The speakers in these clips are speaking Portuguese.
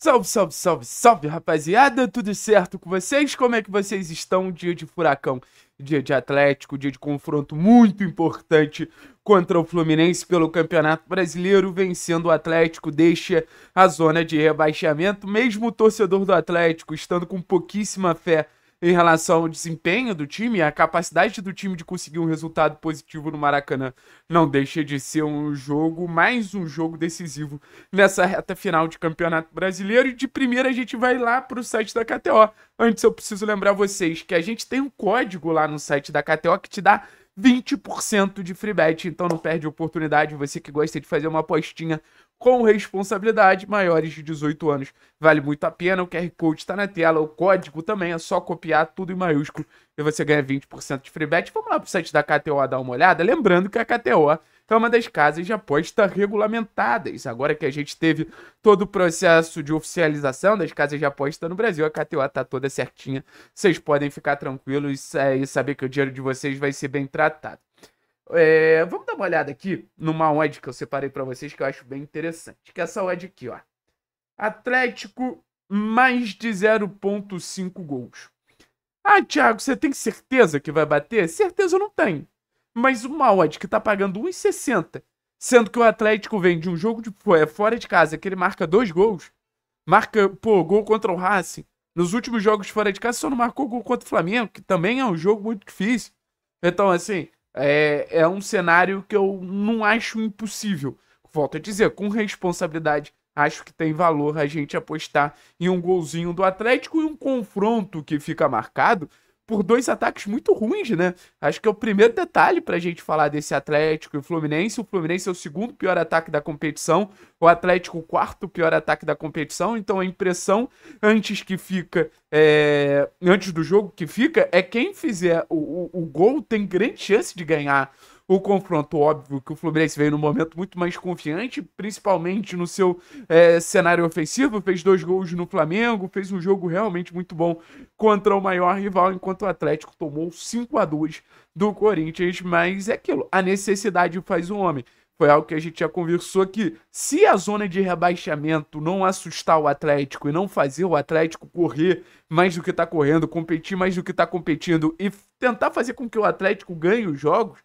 Salve, salve, salve, salve, rapaziada, tudo certo com vocês? Como é que vocês estão? Dia de furacão, dia de Atlético, dia de confronto muito importante contra o Fluminense pelo Campeonato Brasileiro, vencendo o Atlético, deixa a zona de rebaixamento. Mesmo o torcedor do Atlético estando com pouquíssima fé em relação ao desempenho do time, a capacidade do time de conseguir um resultado positivo no Maracanã não deixa de ser um jogo, mais um jogo decisivo nessa reta final de Campeonato Brasileiro. E de primeira a gente vai lá para o site da KTO. Antes eu preciso lembrar vocês que a gente tem um código lá no site da KTO que te dá 20% de free bet, então não perde a oportunidade, você que gosta de fazer uma apostinha com responsabilidade, maiores de 18 anos. Vale muito a pena, o QR Code está na tela, o código também, é só copiar tudo em maiúsculo e você ganha 20% de free bet. Vamos lá para o site da KTO dar uma olhada, lembrando que a KTO é uma das casas de aposta regulamentadas. Agora que a gente teve todo o processo de oficialização das casas de aposta no Brasil, a KTO está toda certinha. Vocês podem ficar tranquilos é, e saber que o dinheiro de vocês vai ser bem tratado. É, vamos dar uma olhada aqui numa odd que eu separei para vocês que eu acho bem interessante. Que é essa odd aqui, ó. Atlético mais de 0.5 gols. Ah, Thiago, você tem certeza que vai bater? Certeza eu não tenho. Mas uma odd que tá pagando 1,60, sendo que o Atlético vem de um jogo de é, fora de casa que ele marca dois gols, marca, pô, gol contra o Racing. Nos últimos jogos fora de casa só não marcou gol contra o Flamengo, que também é um jogo muito difícil. Então, assim, é, é um cenário que eu não acho impossível. Volto a dizer, com responsabilidade, acho que tem valor a gente apostar em um golzinho do Atlético e um confronto que fica marcado por dois ataques muito ruins, né? Acho que é o primeiro detalhe para a gente falar desse Atlético e Fluminense. O Fluminense é o segundo pior ataque da competição, o Atlético o quarto pior ataque da competição. Então a impressão antes que fica, é... antes do jogo que fica, é quem fizer o, o, o gol tem grande chance de ganhar o confronto. Óbvio que o Fluminense veio num momento muito mais confiante, principalmente no seu é, cenário ofensivo. Fez dois gols no Flamengo, fez um jogo realmente muito bom contra o maior rival, enquanto o Atlético tomou 5 a 2 do Corinthians. Mas é aquilo, a necessidade faz o homem foi algo que a gente já conversou que se a zona de rebaixamento não assustar o Atlético e não fazer o Atlético correr mais do que está correndo, competir mais do que está competindo e tentar fazer com que o Atlético ganhe os jogos,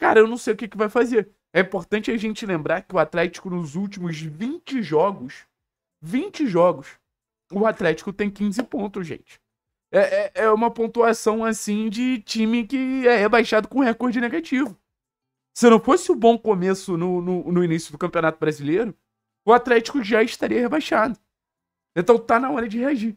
cara, eu não sei o que, que vai fazer. É importante a gente lembrar que o Atlético nos últimos 20 jogos, 20 jogos, o Atlético tem 15 pontos, gente. É, é, é uma pontuação assim de time que é rebaixado com recorde negativo. Se não fosse o bom começo no, no, no início do Campeonato Brasileiro, o Atlético já estaria rebaixado. Então tá na hora de reagir.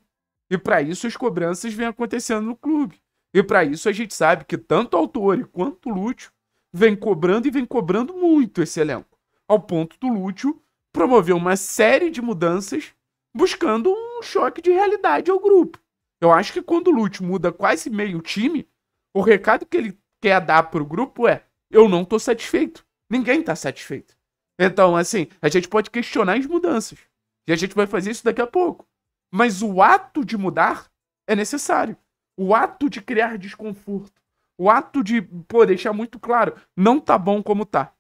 E para isso as cobranças vêm acontecendo no clube. E para isso a gente sabe que tanto o Autori quanto o Lúcio vem cobrando e vem cobrando muito esse elenco, ao ponto do Lúcio promover uma série de mudanças buscando um choque de realidade ao grupo. Eu acho que quando o Lúcio muda quase meio time, o recado que ele quer dar pro grupo é: eu não tô satisfeito. Ninguém tá satisfeito. Então, assim, a gente pode questionar as mudanças. E a gente vai fazer isso daqui a pouco. Mas o ato de mudar é necessário. O ato de criar desconforto o ato de, pô, deixar muito claro, não tá bom como tá.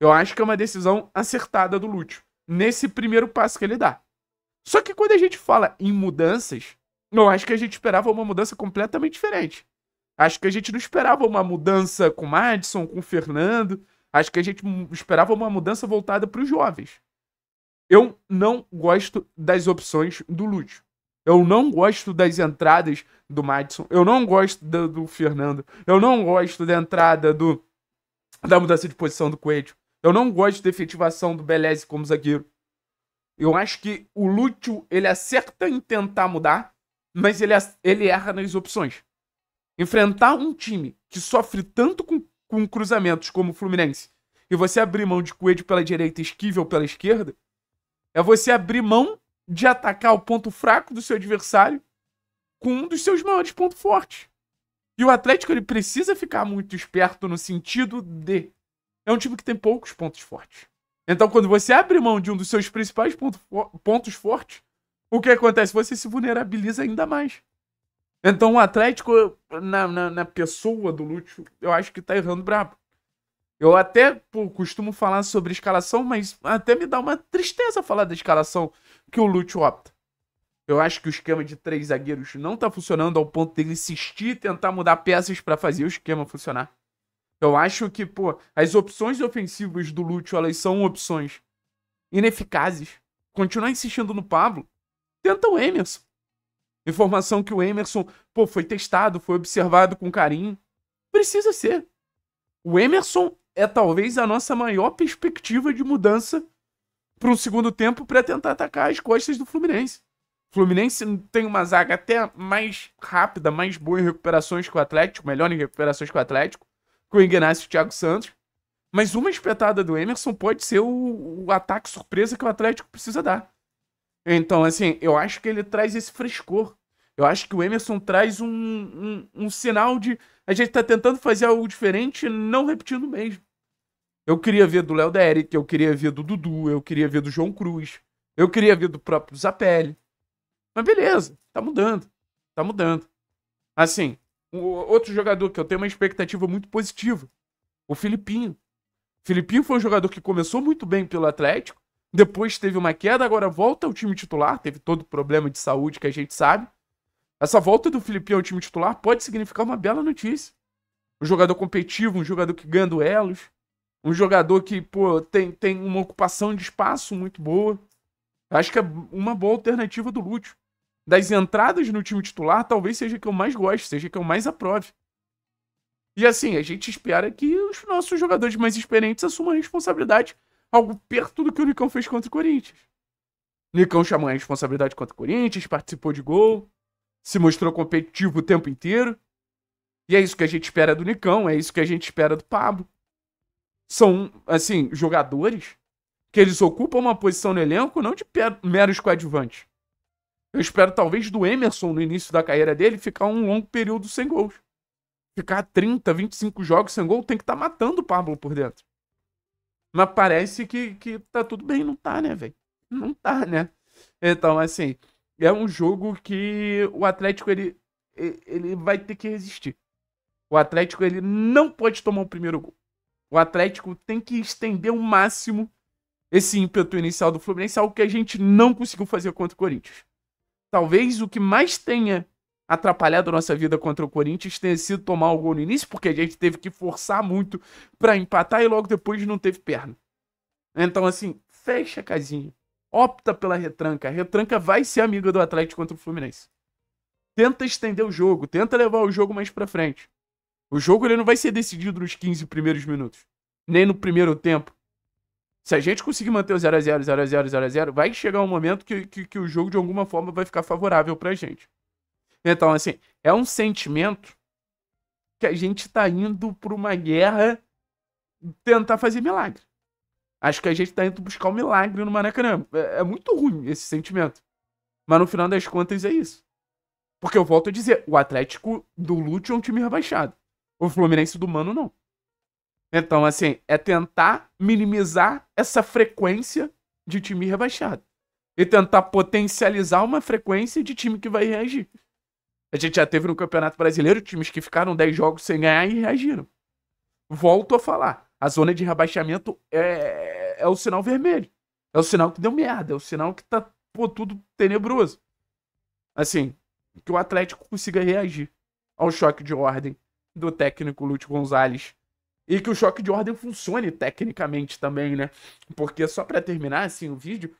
Eu acho que é uma decisão acertada do Lúcio, nesse primeiro passo que ele dá. Só que quando a gente fala em mudanças, eu acho que a gente esperava uma mudança completamente diferente. Acho que a gente não esperava uma mudança com o Madison, com o Fernando. Acho que a gente esperava uma mudança voltada para os jovens. Eu não gosto das opções do Lúcio. Eu não gosto das entradas do Madison. Eu não gosto do, do Fernando. Eu não gosto da entrada do da mudança de posição do Coelho. Eu não gosto da efetivação do Beleze como zagueiro. Eu acho que o Lúcio, ele acerta em tentar mudar, mas ele, ele erra nas opções. Enfrentar um time que sofre tanto com, com cruzamentos como o Fluminense e você abrir mão de Coelho pela direita e Esquivel pela esquerda, é você abrir mão de atacar o ponto fraco do seu adversário com um dos seus maiores pontos fortes. E o Atlético ele precisa ficar muito esperto no sentido de é um time que tem poucos pontos fortes. Então, quando você abre mão de um dos seus principais ponto, pontos fortes, o que acontece? Você se vulnerabiliza ainda mais. Então, o Atlético, na, na, na pessoa do Lúcio, eu acho que tá errando brabo. Eu até pô, costumo falar sobre escalação, mas até me dá uma tristeza falar da escalação que o Lute opta. Eu acho que o esquema de três zagueiros não tá funcionando ao ponto dele de insistir e tentar mudar peças para fazer o esquema funcionar. Eu acho que, pô, as opções ofensivas do Lúcio, elas são opções ineficazes. Continuar insistindo no Pablo, tenta o Emerson. Informação que o Emerson, pô, foi testado, foi observado com carinho. Precisa ser. O Emerson é talvez a nossa maior perspectiva de mudança para um segundo tempo para tentar atacar as costas do Fluminense. O Fluminense tem uma zaga até mais rápida, mais boa em recuperações com o Atlético, melhor em recuperações com o Atlético, com o Ignacio e o Thiago Santos. Mas uma espetada do Emerson pode ser o, o ataque surpresa que o Atlético precisa dar. Então, assim, eu acho que ele traz esse frescor. Eu acho que o Emerson traz um, um, um sinal de. A gente está tentando fazer algo diferente, não repetindo o mesmo. Eu queria ver do Léo Derek, eu queria ver do Dudu, eu queria ver do João Cruz, eu queria ver do próprio Zapelli. Mas beleza, tá mudando. Tá mudando. Assim, outro jogador que eu tenho uma expectativa muito positiva, o Filipinho. O Filipinho foi um jogador que começou muito bem pelo Atlético, depois teve uma queda, agora volta ao time titular, teve todo o problema de saúde que a gente sabe. Essa volta do Filipinho ao time titular pode significar uma bela notícia. Um jogador competitivo, um jogador que ganha duelos, um jogador que, pô, tem, tem uma ocupação de espaço muito boa. Acho que é uma boa alternativa do Lúcio. Das entradas no time titular, talvez seja que eu mais goste, seja que eu mais aprove. E assim, a gente espera que os nossos jogadores mais experientes assumam a responsabilidade, algo perto do que o Nicão fez contra o Corinthians. Nicão chamou a responsabilidade contra o Corinthians, participou de gol, se mostrou competitivo o tempo inteiro. E é isso que a gente espera do Nicão, é isso que a gente espera do Pablo são, assim, jogadores que eles ocupam uma posição no elenco não de meros coadjuvantes. Eu espero, talvez, do Emerson no início da carreira dele ficar um longo período sem gols. Ficar 30, 25 jogos sem gol tem que estar tá matando o Pablo por dentro. Mas parece que, que tá tudo bem. Não tá, né, velho? Não tá, né? Então, assim, é um jogo que o Atlético ele, ele vai ter que resistir. O Atlético ele não pode tomar o primeiro gol. O Atlético tem que estender o máximo esse ímpeto inicial do Fluminense, algo que a gente não conseguiu fazer contra o Corinthians. Talvez o que mais tenha atrapalhado a nossa vida contra o Corinthians tenha sido tomar o gol no início, porque a gente teve que forçar muito para empatar e logo depois não teve perna. Então, assim, fecha a casinha. Opta pela retranca. A retranca vai ser amiga do Atlético contra o Fluminense. Tenta estender o jogo, tenta levar o jogo mais para frente. O jogo ele não vai ser decidido nos 15 primeiros minutos, nem no primeiro tempo. Se a gente conseguir manter o 0x0, 0x0, 0x0, vai chegar um momento que, que, que, o jogo de alguma forma vai ficar favorável pra gente. Então, assim, é um sentimento que a gente tá indo pra uma guerra tentar fazer milagre. Acho que a gente tá indo buscar um milagre no Maracanã. É, é muito ruim esse sentimento. Mas no final das contas é isso. Porque eu volto a dizer, o Atlético do Lute é um time rebaixado. O Fluminense do Mano não. Então, assim, é tentar minimizar essa frequência de time rebaixado. E tentar potencializar uma frequência de time que vai reagir. A gente já teve no Campeonato Brasileiro times que ficaram 10 jogos sem ganhar e reagiram. Volto a falar. A zona de rebaixamento é, é o sinal vermelho. É o sinal que deu merda. É o sinal que tá pô, tudo tenebroso. Assim, que o Atlético consiga reagir ao choque de ordem do técnico Lúcio Gonzalez. E que o choque de ordem funcione tecnicamente também, né? Porque só para terminar assim o vídeo,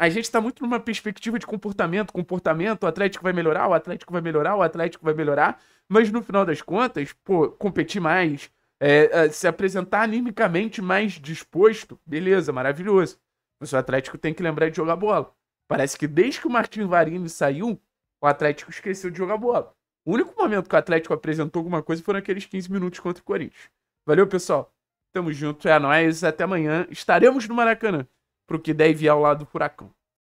a gente tá muito numa perspectiva de comportamento, comportamento, o Atlético vai melhorar, o Atlético vai melhorar, o Atlético vai melhorar, mas no final das contas, pô, competir mais, é, é se apresentar animicamente mais disposto, beleza, maravilhoso. Mas o Atlético tem que lembrar de jogar bola. Parece que desde que o Martin Varini saiu, o Atlético esqueceu de jogar bola. O único momento que o Atlético apresentou alguma coisa foram aqueles 15 minutos contra o Corinthians. Valeu, pessoal. Tamo junto, é nóis. Até amanhã. Estaremos no Maracanã pro que der e vier ao lado do furacão.